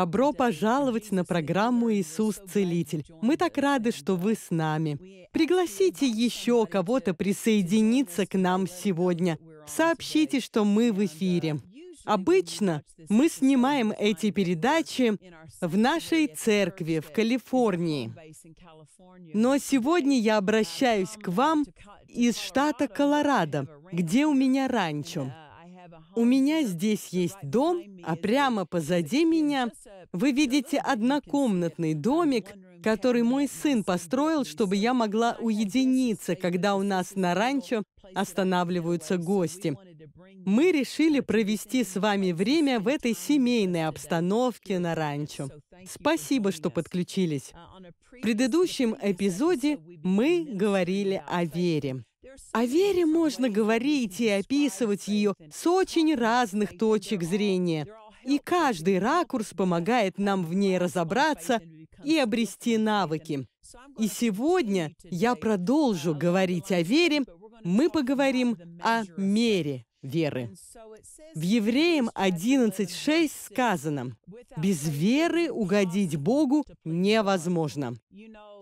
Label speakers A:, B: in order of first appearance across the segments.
A: Добро пожаловать на программу «Иисус Целитель». Мы так рады, что вы с нами. Пригласите еще кого-то присоединиться к нам сегодня. Сообщите, что мы в эфире. Обычно мы снимаем эти передачи в нашей церкви в Калифорнии. Но сегодня я обращаюсь к вам из штата Колорадо, где у меня ранчо. У меня здесь есть дом, а прямо позади меня вы видите однокомнатный домик, который мой сын построил, чтобы я могла уединиться, когда у нас на ранчо останавливаются гости. Мы решили провести с вами время в этой семейной обстановке на ранчо. Спасибо, что подключились. В предыдущем эпизоде мы говорили о вере. О вере можно говорить и описывать ее с очень разных точек зрения. И каждый ракурс помогает нам в ней разобраться и обрести навыки. И сегодня я продолжу говорить о вере, мы поговорим о мере веры. В Евреям 11.6 сказано, «Без веры угодить Богу невозможно».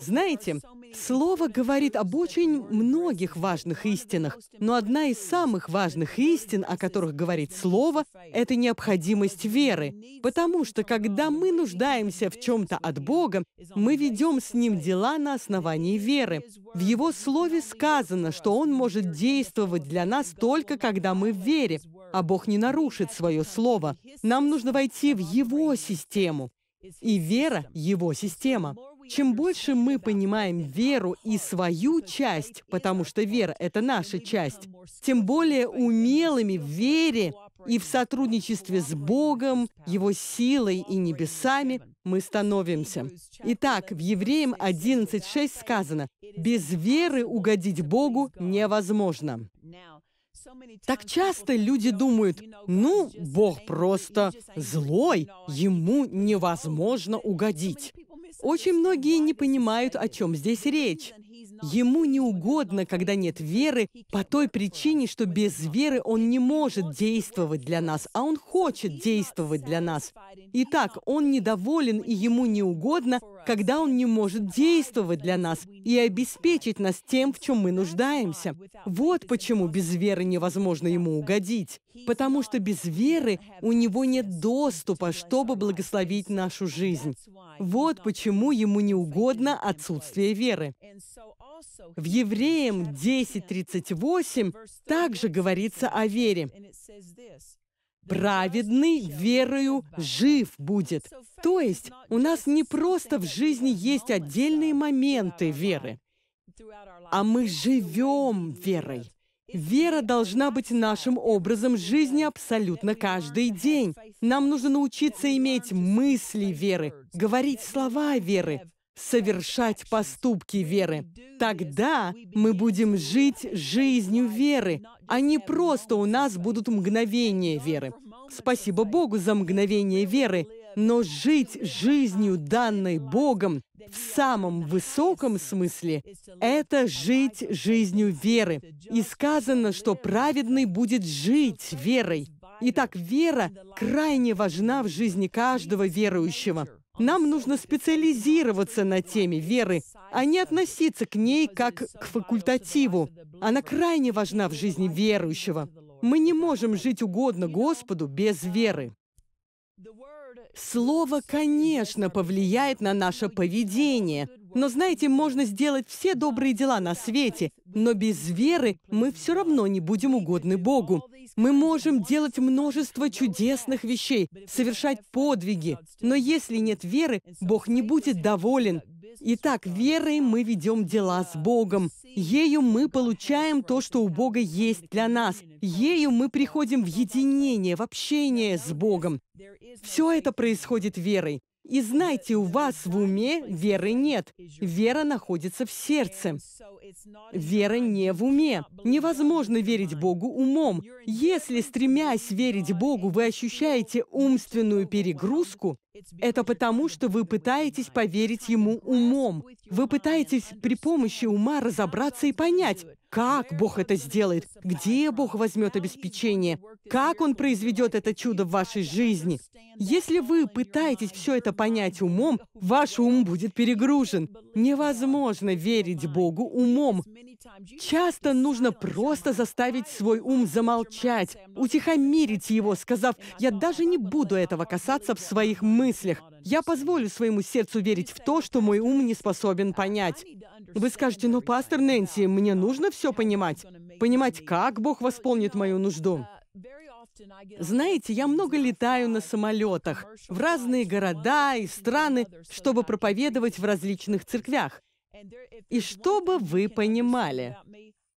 A: Знаете, Слово говорит об очень многих важных истинах, но одна из самых важных истин, о которых говорит Слово, это необходимость веры, потому что когда мы нуждаемся в чем-то от Бога, мы ведем с Ним дела на основании веры. В Его Слове сказано, что Он может действовать для нас только когда мы в вере, а Бог не нарушит свое Слово. Нам нужно войти в Его систему, и вера – Его система. Чем больше мы понимаем веру и свою часть, потому что вера — это наша часть, тем более умелыми в вере и в сотрудничестве с Богом, Его силой и небесами мы становимся. Итак, в Евреям 11.6 сказано, «Без веры угодить Богу невозможно». Так часто люди думают, ну, Бог просто злой, ему невозможно угодить. Очень многие не понимают, о чем здесь речь. Ему не угодно, когда нет веры, по той причине, что без веры он не может действовать для нас, а он хочет действовать для нас. Итак, он недоволен и ему не угодно, когда Он не может действовать для нас и обеспечить нас тем, в чем мы нуждаемся. Вот почему без веры невозможно Ему угодить, потому что без веры у Него нет доступа, чтобы благословить нашу жизнь. Вот почему Ему не угодно отсутствие веры. В Евреям 10.38 также говорится о вере праведный верою жив будет. То есть у нас не просто в жизни есть отдельные моменты веры, а мы живем верой. Вера должна быть нашим образом жизни абсолютно каждый день. Нам нужно научиться иметь мысли веры, говорить слова веры, совершать поступки веры. Тогда мы будем жить жизнью веры, а не просто у нас будут мгновения веры. Спасибо Богу за мгновение веры, но жить жизнью, данной Богом, в самом высоком смысле, это жить жизнью веры. И сказано, что праведный будет жить верой. Итак, вера крайне важна в жизни каждого верующего. Нам нужно специализироваться на теме веры, а не относиться к ней как к факультативу. Она крайне важна в жизни верующего. Мы не можем жить угодно Господу без веры. Слово, конечно, повлияет на наше поведение. Но знаете, можно сделать все добрые дела на свете, но без веры мы все равно не будем угодны Богу. Мы можем делать множество чудесных вещей, совершать подвиги, но если нет веры, Бог не будет доволен. Итак, верой мы ведем дела с Богом. Ею мы получаем то, что у Бога есть для нас. Ею мы приходим в единение, в общение с Богом. Все это происходит верой. И знайте, у вас в уме веры нет. Вера находится в сердце. Вера не в уме. Невозможно верить Богу умом. Если, стремясь верить Богу, вы ощущаете умственную перегрузку, это потому, что вы пытаетесь поверить Ему умом. Вы пытаетесь при помощи ума разобраться и понять, как Бог это сделает? Где Бог возьмет обеспечение? Как Он произведет это чудо в вашей жизни? Если вы пытаетесь все это понять умом, ваш ум будет перегружен. Невозможно верить Богу умом. Часто нужно просто заставить свой ум замолчать, утихомирить его, сказав, «Я даже не буду этого касаться в своих мыслях. Я позволю своему сердцу верить в то, что мой ум не способен понять. Вы скажете, но, «Ну, пастор Нэнси, мне нужно все понимать. Понимать, как Бог восполнит мою нужду. Знаете, я много летаю на самолетах в разные города и страны, чтобы проповедовать в различных церквях. И чтобы вы понимали,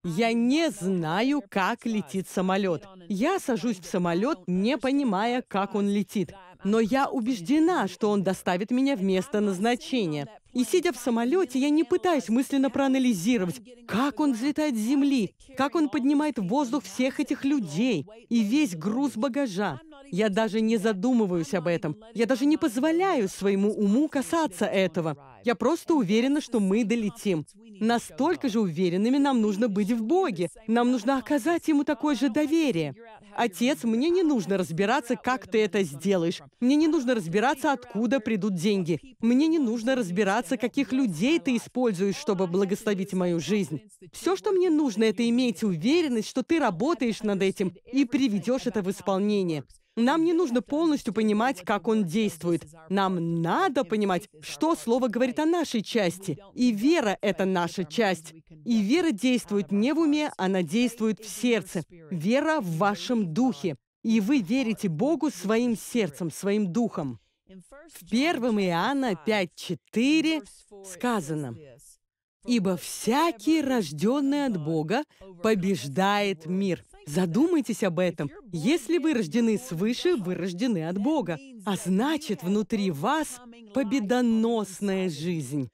A: я не знаю, как летит самолет. Я сажусь в самолет, не понимая, как он летит но я убеждена, что он доставит меня в место назначения. И сидя в самолете, я не пытаюсь мысленно проанализировать, как он взлетает с земли, как он поднимает в воздух всех этих людей и весь груз багажа. Я даже не задумываюсь об этом. Я даже не позволяю своему уму касаться этого. Я просто уверена, что мы долетим настолько же уверенными нам нужно быть в Боге. Нам нужно оказать Ему такое же доверие. Отец, мне не нужно разбираться, как ты это сделаешь. Мне не нужно разбираться, откуда придут деньги. Мне не нужно разбираться, каких людей ты используешь, чтобы благословить мою жизнь. Все, что мне нужно, это иметь уверенность, что ты работаешь над этим и приведешь это в исполнение. Нам не нужно полностью понимать, как он действует. Нам надо понимать, что слово говорит о нашей части. И вера — это наша часть. И вера действует не в уме, она действует в сердце. Вера в вашем духе. И вы верите Богу своим сердцем, своим духом. В 1 Иоанна 5.4 сказано, «Ибо всякий, рожденный от Бога, побеждает мир». Задумайтесь об этом. Если вы рождены свыше, вы рождены от Бога. А значит, внутри вас победоносная жизнь.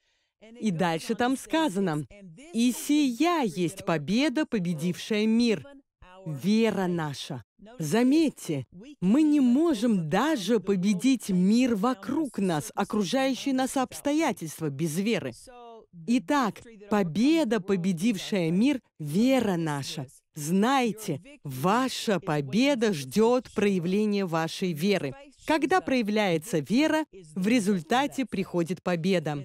A: И дальше там сказано, «И сия есть победа, победившая мир, вера наша». Заметьте, мы не можем даже победить мир вокруг нас, окружающие нас обстоятельства, без веры. Итак, победа, победившая мир, вера наша. Знайте, ваша победа ждет проявления вашей веры. Когда проявляется вера, в результате приходит победа.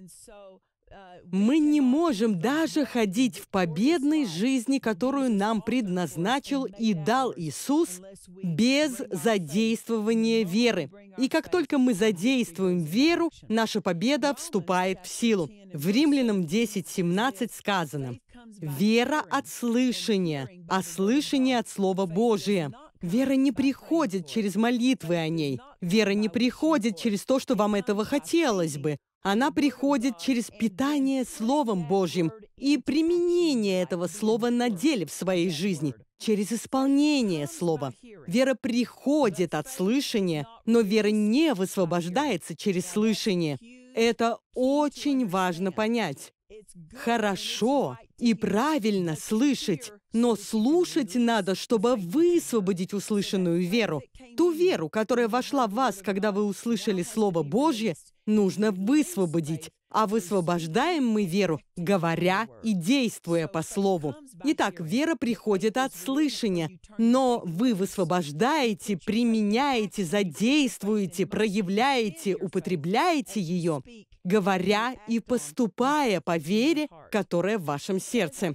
A: Мы не можем даже ходить в победной жизни, которую нам предназначил и дал Иисус, без задействования веры. И как только мы задействуем веру, наша победа вступает в силу. В Римлянам 10.17 сказано, Вера от слышания, а слышание от Слова Божия. Вера не приходит через молитвы о ней. Вера не приходит через то, что вам этого хотелось бы. Она приходит через питание Словом Божьим и применение этого Слова на деле в своей жизни, через исполнение Слова. Вера приходит от слышания, но вера не высвобождается через слышание. Это очень важно понять. Хорошо и правильно слышать, но слушать надо, чтобы высвободить услышанную веру. Ту веру, которая вошла в вас, когда вы услышали Слово Божье, нужно высвободить. А высвобождаем мы веру, говоря и действуя по Слову. Итак, вера приходит от слышания, но вы высвобождаете, применяете, задействуете, проявляете, употребляете ее говоря и поступая по вере, которая в вашем сердце.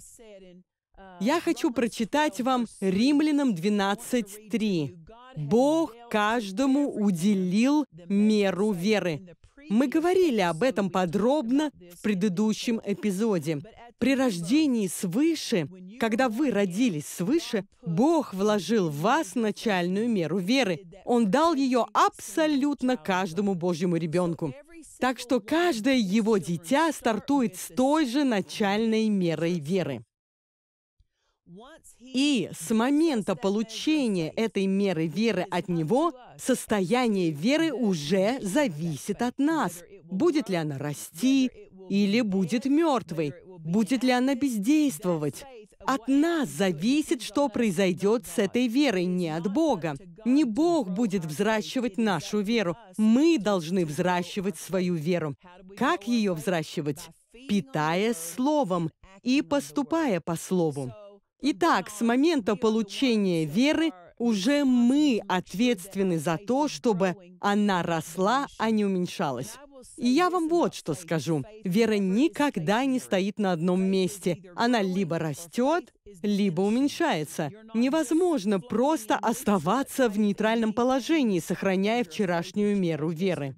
A: Я хочу прочитать вам Римлянам 12.3. «Бог каждому уделил меру веры». Мы говорили об этом подробно в предыдущем эпизоде. При рождении свыше, когда вы родились свыше, Бог вложил в вас начальную меру веры. Он дал ее абсолютно каждому Божьему ребенку. Так что каждое его дитя стартует с той же начальной мерой веры. И с момента получения этой меры веры от Него, состояние веры уже зависит от нас. Будет ли она расти или будет мертвой? Будет ли она бездействовать? От нас зависит, что произойдет с этой верой, не от Бога. Не Бог будет взращивать нашу веру. Мы должны взращивать свою веру. Как ее взращивать? Питая Словом и поступая по Слову. Итак, с момента получения веры уже мы ответственны за то, чтобы она росла, а не уменьшалась. И я вам вот что скажу. Вера никогда не стоит на одном месте. Она либо растет, либо уменьшается. Невозможно просто оставаться в нейтральном положении, сохраняя вчерашнюю меру веры.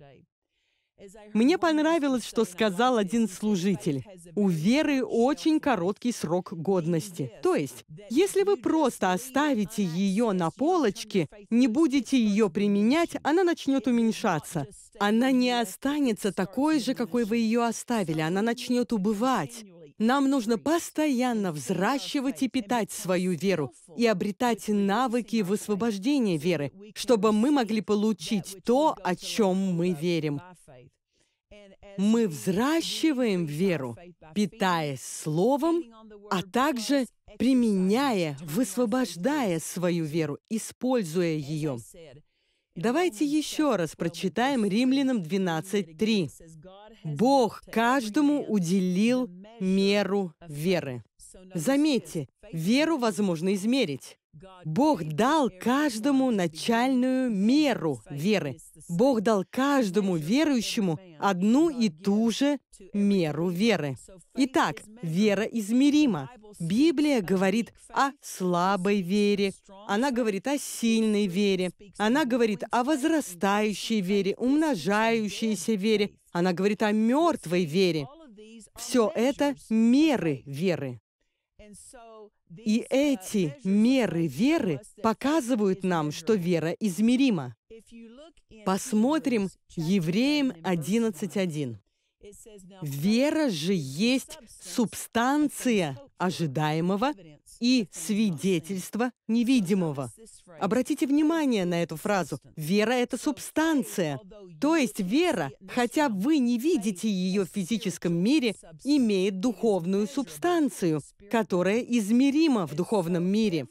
A: Мне понравилось, что сказал один служитель. У веры очень короткий срок годности. То есть, если вы просто оставите ее на полочке, не будете ее применять, она начнет уменьшаться. Она не останется такой же, какой вы ее оставили. Она начнет убывать. Нам нужно постоянно взращивать и питать свою веру и обретать навыки высвобождения веры, чтобы мы могли получить то, о чем мы верим мы взращиваем веру, питаясь Словом, а также применяя, высвобождая свою веру, используя ее. Давайте еще раз прочитаем Римлянам 12.3. «Бог каждому уделил меру веры». Заметьте, веру возможно измерить. Бог дал каждому начальную меру веры. Бог дал каждому верующему одну и ту же меру веры. Итак, вера измерима. Библия говорит о слабой вере, она говорит о сильной вере, она говорит о возрастающей вере, умножающейся вере, она говорит о мертвой вере. Все это меры веры. И эти меры веры показывают нам, что вера измерима. Посмотрим Евреям 11.1. «Вера же есть субстанция ожидаемого и свидетельство невидимого. Обратите внимание на эту фразу. Вера — это субстанция. То есть вера, хотя вы не видите ее в физическом мире, имеет духовную субстанцию, которая измерима в духовном мире.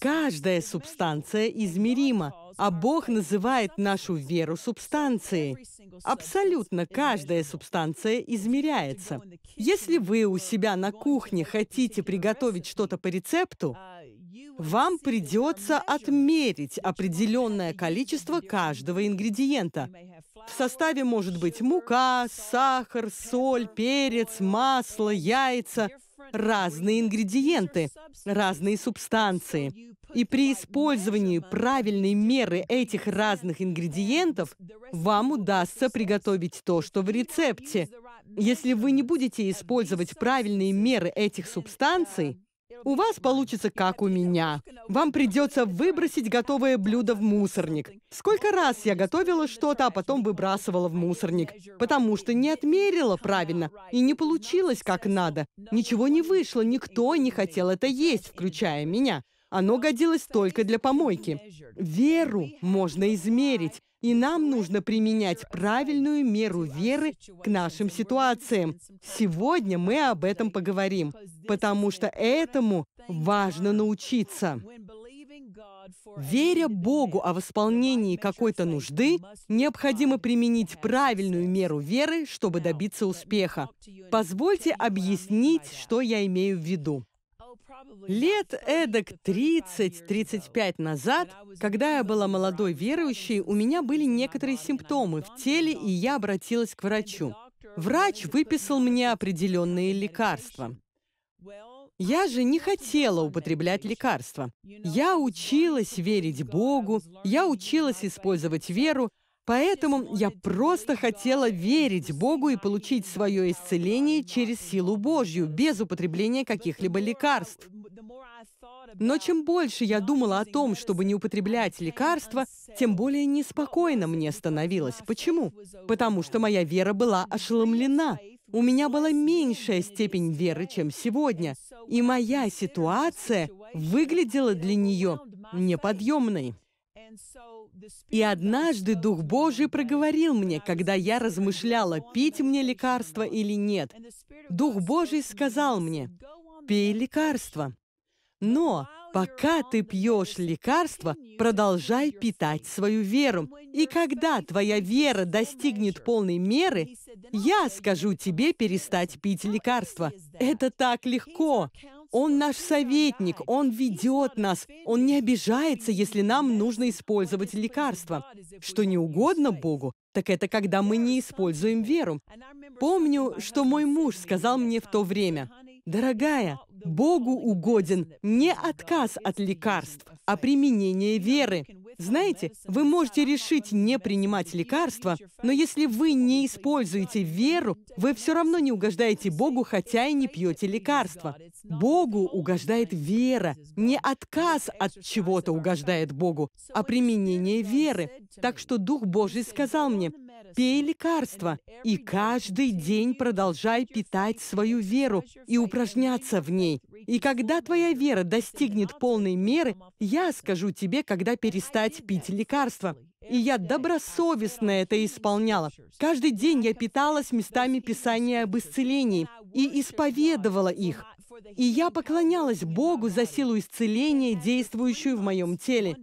A: Каждая субстанция измерима, а Бог называет нашу веру субстанцией. Абсолютно каждая субстанция измеряется. Если вы у себя на кухне хотите приготовить что-то по рецепту, а, вам придется отмерить определенное количество каждого ингредиента. В составе может быть мука, сахар, соль, перец, масло, яйца, разные ингредиенты, разные субстанции. И при использовании правильной меры этих разных ингредиентов вам удастся приготовить то, что в рецепте. Если вы не будете использовать правильные меры этих uh, субстанций, у вас получится, как у меня. Вам придется выбросить готовое блюдо в мусорник. Сколько раз я готовила что-то, а потом выбрасывала в мусорник, потому что не отмерила правильно и не получилось как надо. Ничего не вышло, никто не хотел это есть, включая меня. Оно годилось только для помойки. Веру можно измерить и нам нужно применять правильную меру веры к нашим ситуациям. Сегодня мы об этом поговорим, потому что этому важно научиться. Веря Богу о восполнении какой-то нужды, необходимо применить правильную меру веры, чтобы добиться успеха. Позвольте объяснить, что я имею в виду. Лет эдак 30-35 назад, когда я была молодой верующей, у меня были некоторые симптомы в теле, и я обратилась к врачу. Врач выписал мне определенные лекарства. Я же не хотела употреблять лекарства. Я училась верить Богу, я училась использовать веру, Поэтому я просто хотела верить Богу и получить свое исцеление через силу Божью, без употребления каких-либо лекарств. Но чем больше я думала о том, чтобы не употреблять лекарства, тем более неспокойно мне становилось. Почему? Потому что моя вера была ошеломлена. У меня была меньшая степень веры, чем сегодня, и моя ситуация выглядела для нее неподъемной. И однажды Дух Божий проговорил мне, когда я размышляла, пить мне лекарство или нет. Дух Божий сказал мне, пей лекарство. Но пока ты пьешь лекарство, продолжай питать свою веру. И когда твоя вера достигнет полной меры, я скажу тебе перестать пить лекарство. Это так легко. Он наш советник, Он ведет нас, Он не обижается, если нам нужно использовать лекарства. Что не угодно Богу, так это когда мы не используем веру. Помню, что мой муж сказал мне в то время, Дорогая, Богу угоден не отказ от лекарств, а применение веры. Знаете, вы можете решить не принимать лекарства, но если вы не используете веру, вы все равно не угождаете Богу, хотя и не пьете лекарства. Богу угождает вера. Не отказ от чего-то угождает Богу, а применение веры. Так что Дух Божий сказал мне, пей лекарства и каждый день продолжай питать свою веру и упражняться в ней. И когда твоя вера достигнет полной меры, я скажу тебе, когда перестать пить лекарства. И я добросовестно это исполняла. Каждый день я питалась местами Писания об исцелении и исповедовала их. И я поклонялась Богу за силу исцеления, действующую в моем теле.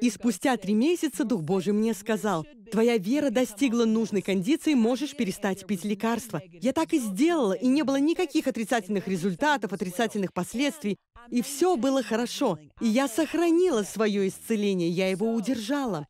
A: И спустя три месяца Дух Божий мне сказал, Твоя вера достигла нужной кондиции, можешь перестать пить лекарства. Я так и сделала, и не было никаких отрицательных результатов, отрицательных последствий. И все было хорошо. И я сохранила свое исцеление, я его удержала.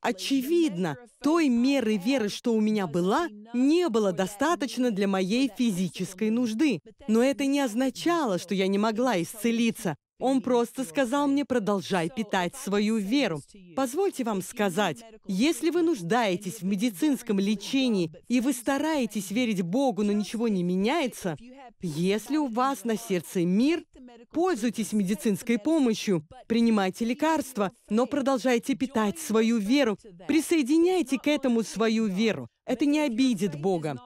A: Очевидно, той меры веры, что у меня была, не было достаточно для моей физической нужды. Но это не означало, что я не могла исцелиться. Он просто сказал мне, продолжай питать свою веру. Позвольте вам сказать, если вы нуждаетесь в медицинском лечении, и вы стараетесь верить Богу, но ничего не меняется, если у вас на сердце мир, пользуйтесь медицинской помощью, принимайте лекарства, но продолжайте питать свою веру, присоединяйте к этому свою веру. Это не обидит Бога.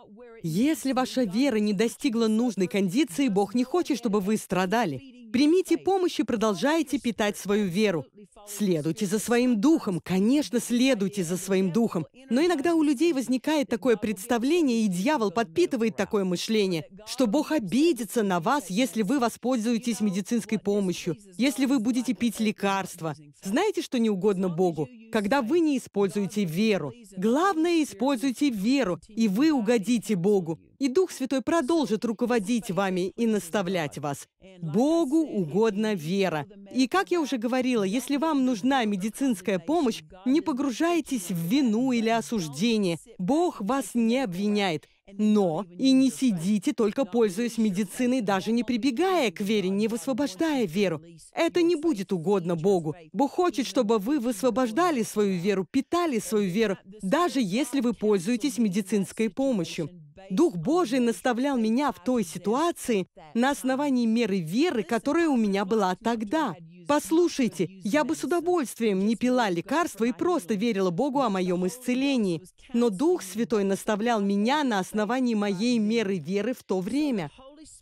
A: Если ваша вера не достигла нужной кондиции, Бог не хочет, чтобы вы страдали. Примите помощь и продолжайте питать свою веру. Следуйте за своим духом. Конечно, следуйте за своим духом. Но иногда у людей возникает такое представление, и дьявол подпитывает такое мышление, что Бог обидится на вас, если вы воспользуетесь медицинской помощью, если вы будете пить лекарства, знаете, что не угодно Богу? Когда вы не используете веру. Главное, используйте веру, и вы угодите Богу. И Дух Святой продолжит руководить вами и наставлять вас. Богу угодна вера. И, как я уже говорила, если вам нужна медицинская помощь, не погружайтесь в вину или осуждение. Бог вас не обвиняет. Но и не сидите, только пользуясь медициной, даже не прибегая к вере, не высвобождая веру. Это не будет угодно Богу. Бог хочет, чтобы вы высвобождали свою веру, питали свою веру, даже если вы пользуетесь медицинской помощью. Дух Божий наставлял меня в той ситуации на основании меры веры, которая у меня была тогда. Послушайте, я бы с удовольствием не пила лекарства и просто верила Богу о моем исцелении. Но Дух Святой наставлял меня на основании моей меры веры в то время.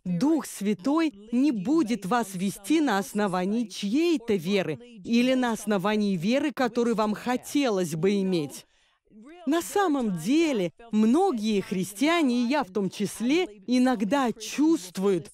A: Дух Святой не будет вас вести на основании чьей-то веры или на основании веры, которую вам хотелось бы иметь. На самом деле, многие христиане, и я в том числе, иногда чувствуют,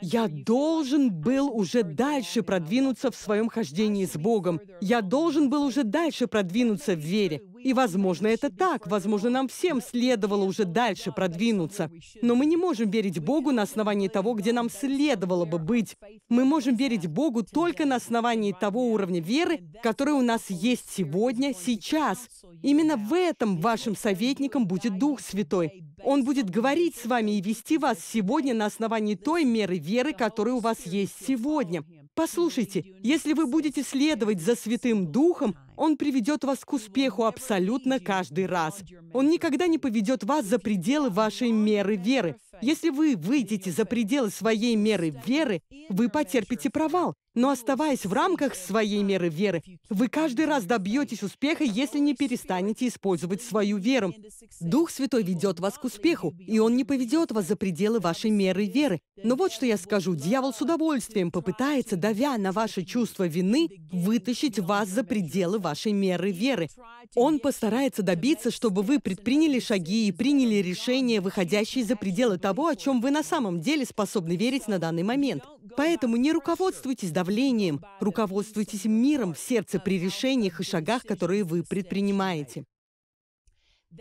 A: я должен был уже дальше продвинуться в своем хождении с Богом, я должен был уже дальше продвинуться в вере. И, возможно, это так. Возможно, нам всем следовало уже дальше продвинуться. Но мы не можем верить Богу на основании того, где нам следовало бы быть. Мы можем верить Богу только на основании того уровня веры, который у нас есть сегодня, сейчас. Именно в этом вашим советником будет Дух Святой. Он будет говорить с вами и вести вас сегодня на основании той меры веры, которая у вас есть сегодня. Послушайте, если вы будете следовать за Святым Духом, Он приведет вас к успеху абсолютно каждый раз. Он никогда не поведет вас за пределы вашей меры веры. Если вы выйдете за пределы своей меры веры, вы потерпите провал. Но оставаясь в рамках своей меры веры, вы каждый раз добьетесь успеха, если не перестанете использовать свою веру. Дух Святой ведет вас к успеху, и Он не поведет вас за пределы вашей меры веры. Но вот что я скажу, дьявол с удовольствием попытается, давя на ваше чувство вины, вытащить вас за пределы вашей меры веры. Он постарается добиться, чтобы вы предприняли шаги и приняли решения, выходящие за пределы того, того, о чем вы на самом деле способны верить на данный момент. Поэтому не руководствуйтесь давлением, руководствуйтесь миром в сердце при решениях и шагах, которые вы предпринимаете.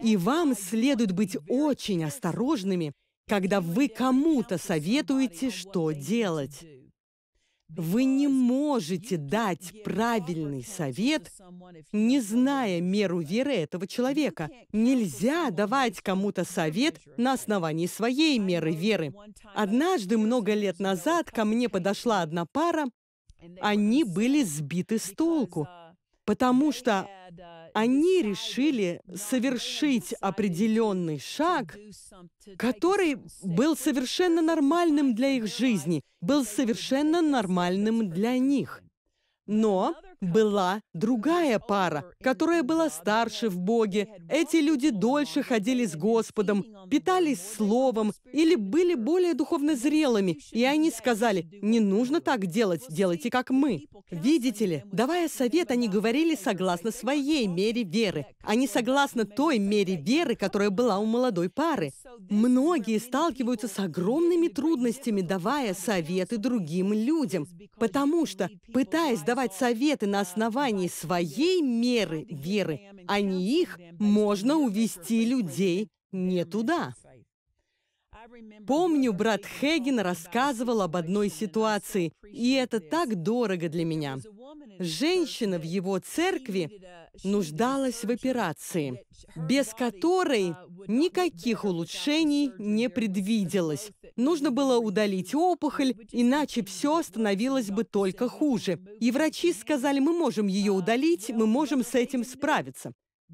A: И вам следует быть очень осторожными, когда вы кому-то советуете, что делать. Вы не можете дать правильный совет, не зная меру веры этого человека. Нельзя давать кому-то совет на основании своей меры веры. Однажды, много лет назад, ко мне подошла одна пара, они были сбиты с толку потому что они решили совершить определенный шаг, который был совершенно нормальным для их жизни, был совершенно нормальным для них. Но была другая пара, которая была старше в Боге. Эти люди дольше ходили с Господом, питались Словом или были более духовно зрелыми. И они сказали, не нужно так делать, делайте как мы. Видите ли, давая совет, они говорили согласно своей мере веры, а не согласно той мере веры, которая была у молодой пары. Многие сталкиваются с огромными трудностями, давая советы другим людям, потому что, пытаясь давать советы на основании своей меры веры, а не их, можно увести людей не туда. Помню, брат Хеген рассказывал об одной ситуации, и это так дорого для меня. Женщина в его церкви нуждалась в операции, без которой никаких улучшений не предвиделось. Нужно было удалить опухоль, иначе все становилось бы только хуже. И врачи сказали, мы можем ее удалить, мы можем с этим справиться.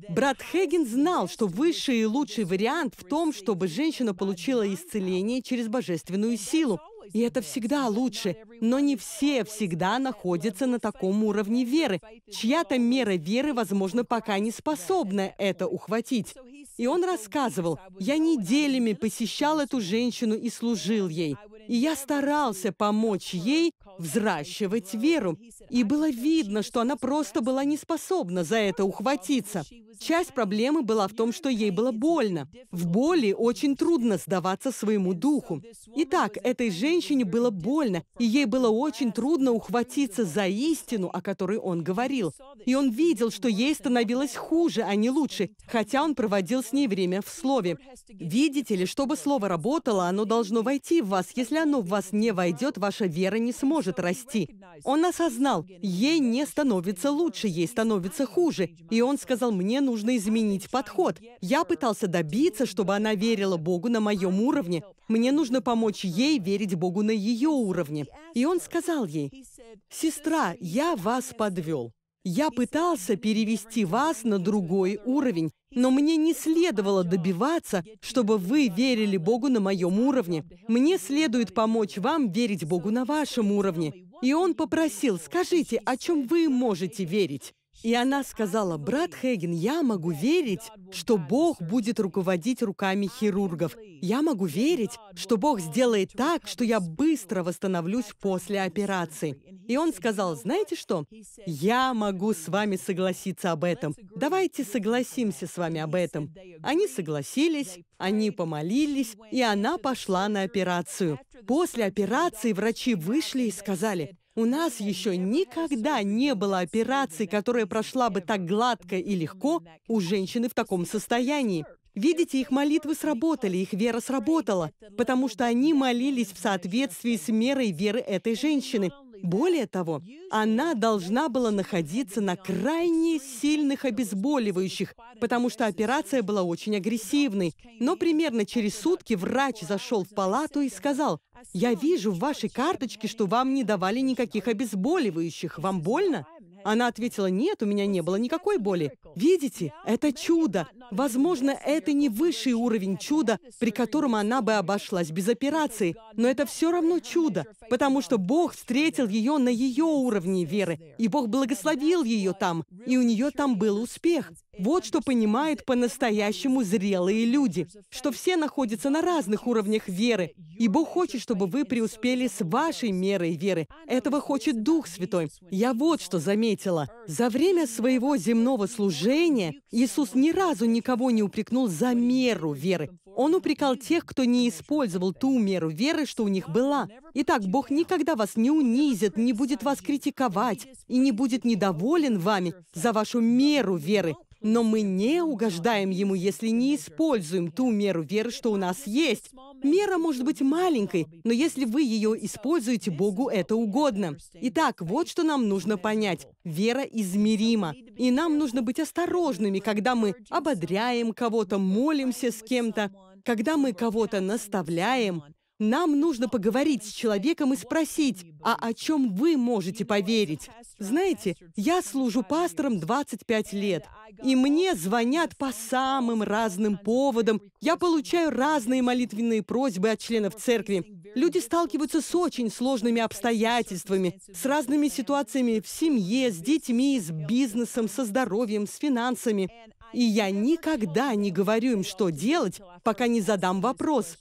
A: Брат Хэггин знал, что высший и лучший вариант в том, чтобы женщина получила исцеление через божественную силу. И это всегда лучше. Но не все всегда находятся на таком уровне веры. Чья-то мера веры, возможно, пока не способна это ухватить. И он рассказывал, я неделями посещал эту женщину и служил ей. И я старался помочь ей взращивать веру. И было видно, что она просто была не способна за это ухватиться. Часть проблемы была в том, что ей было больно. В боли очень трудно сдаваться своему духу. Итак, этой женщине было больно, и ей было очень трудно ухватиться за истину, о которой он говорил. И он видел, что ей становилось хуже, а не лучше, хотя он проводил с ней время в слове. Видите ли, чтобы слово работало, оно должно войти в вас. Если оно в вас не войдет, ваша вера не сможет расти. Он осознал, ей не становится лучше, ей становится хуже. И он сказал, мне нужно изменить подход. Я пытался добиться, чтобы она верила Богу на моем уровне. Мне нужно помочь ей верить Богу на ее уровне. И он сказал ей, «Сестра, я вас подвел. Я пытался перевести вас на другой уровень, но мне не следовало добиваться, чтобы вы верили Богу на моем уровне. Мне следует помочь вам верить Богу на вашем уровне. И он попросил, скажите, о чем вы можете верить? И она сказала, брат Хейген, я могу верить, что Бог будет руководить руками хирургов. Я могу верить, что Бог сделает так, что я быстро восстановлюсь после операции. И он сказал, знаете что, я могу с вами согласиться об этом. Давайте согласимся с вами об этом. Они согласились, они помолились, и она пошла на операцию. После операции врачи вышли и сказали, у нас еще никогда не было операции, которая прошла бы так гладко и легко у женщины в таком состоянии. Видите, их молитвы сработали, их вера сработала, потому что они молились в соответствии с мерой веры этой женщины. Более того, она должна была находиться на крайне сильных обезболивающих, потому что операция была очень агрессивной. Но примерно через сутки врач зашел в палату и сказал, «Я вижу в вашей карточке, что вам не давали никаких обезболивающих. Вам больно?» Она ответила, «Нет, у меня не было никакой боли». Видите, это чудо. Возможно, это не высший уровень чуда, при котором она бы обошлась без операции, но это все равно чудо потому что Бог встретил ее на ее уровне веры, и Бог благословил ее там, и у нее там был успех. Вот что понимают по-настоящему зрелые люди, что все находятся на разных уровнях веры, и Бог хочет, чтобы вы преуспели с вашей мерой веры. Этого хочет Дух Святой. Я вот что заметила. За время своего земного служения Иисус ни разу никого не упрекнул за меру веры. Он упрекал тех, кто не использовал ту меру веры, что у них была. Итак, Бог Бог никогда вас не унизит, не будет вас критиковать и не будет недоволен вами за вашу меру веры. Но мы не угождаем Ему, если не используем ту меру веры, что у нас есть. Мера может быть маленькой, но если вы ее используете, Богу это угодно. Итак, вот что нам нужно понять. Вера измерима. И нам нужно быть осторожными, когда мы ободряем кого-то, молимся с кем-то, когда мы кого-то наставляем, нам нужно поговорить с человеком и спросить, а о чем вы можете поверить? Знаете, я служу пастором 25 лет, и мне звонят по самым разным поводам. Я получаю разные молитвенные просьбы от членов церкви. Люди сталкиваются с очень сложными обстоятельствами, с разными ситуациями в семье, с детьми, с бизнесом, со здоровьем, с финансами. И я никогда не говорю им, что делать, пока не задам вопрос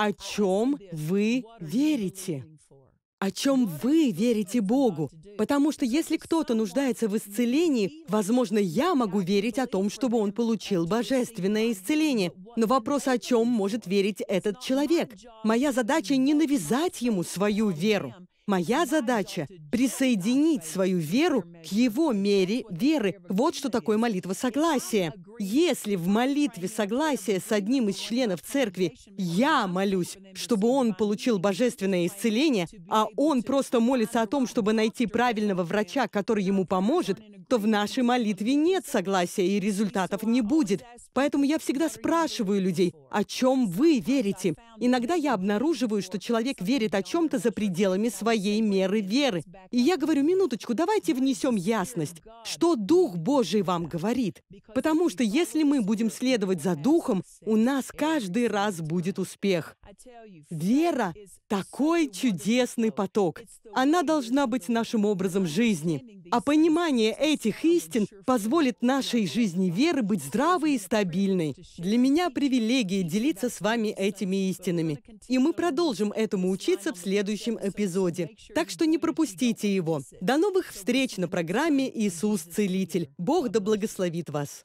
A: о чем вы верите. О чем вы верите Богу? Потому что если кто-то нуждается в исцелении, возможно, я могу верить о том, чтобы он получил божественное исцеление. Но вопрос, о чем может верить этот человек? Моя задача не навязать ему свою веру. Моя задача — присоединить свою веру к его мере веры. Вот что такое молитва согласия. Если в молитве согласия с одним из членов церкви я молюсь, чтобы он получил божественное исцеление, а он просто молится о том, чтобы найти правильного врача, который ему поможет, то в нашей молитве нет согласия и результатов не будет. Поэтому я всегда спрашиваю людей, о чем вы верите. Иногда я обнаруживаю, что человек верит о чем-то за пределами своей меры веры. И я говорю, минуточку, давайте внесем ясность, что Дух Божий вам говорит. Потому что если мы будем следовать за Духом, у нас каждый раз будет успех. Вера — такой чудесный поток. Она должна быть нашим образом жизни. А понимание этих истин позволит нашей жизни веры быть здравой и стабильной. Для меня привилегия делиться с вами этими истинами. И мы продолжим этому учиться в следующем эпизоде. Так что не пропустите его. До новых встреч на программе «Иисус Целитель». Бог да благословит вас.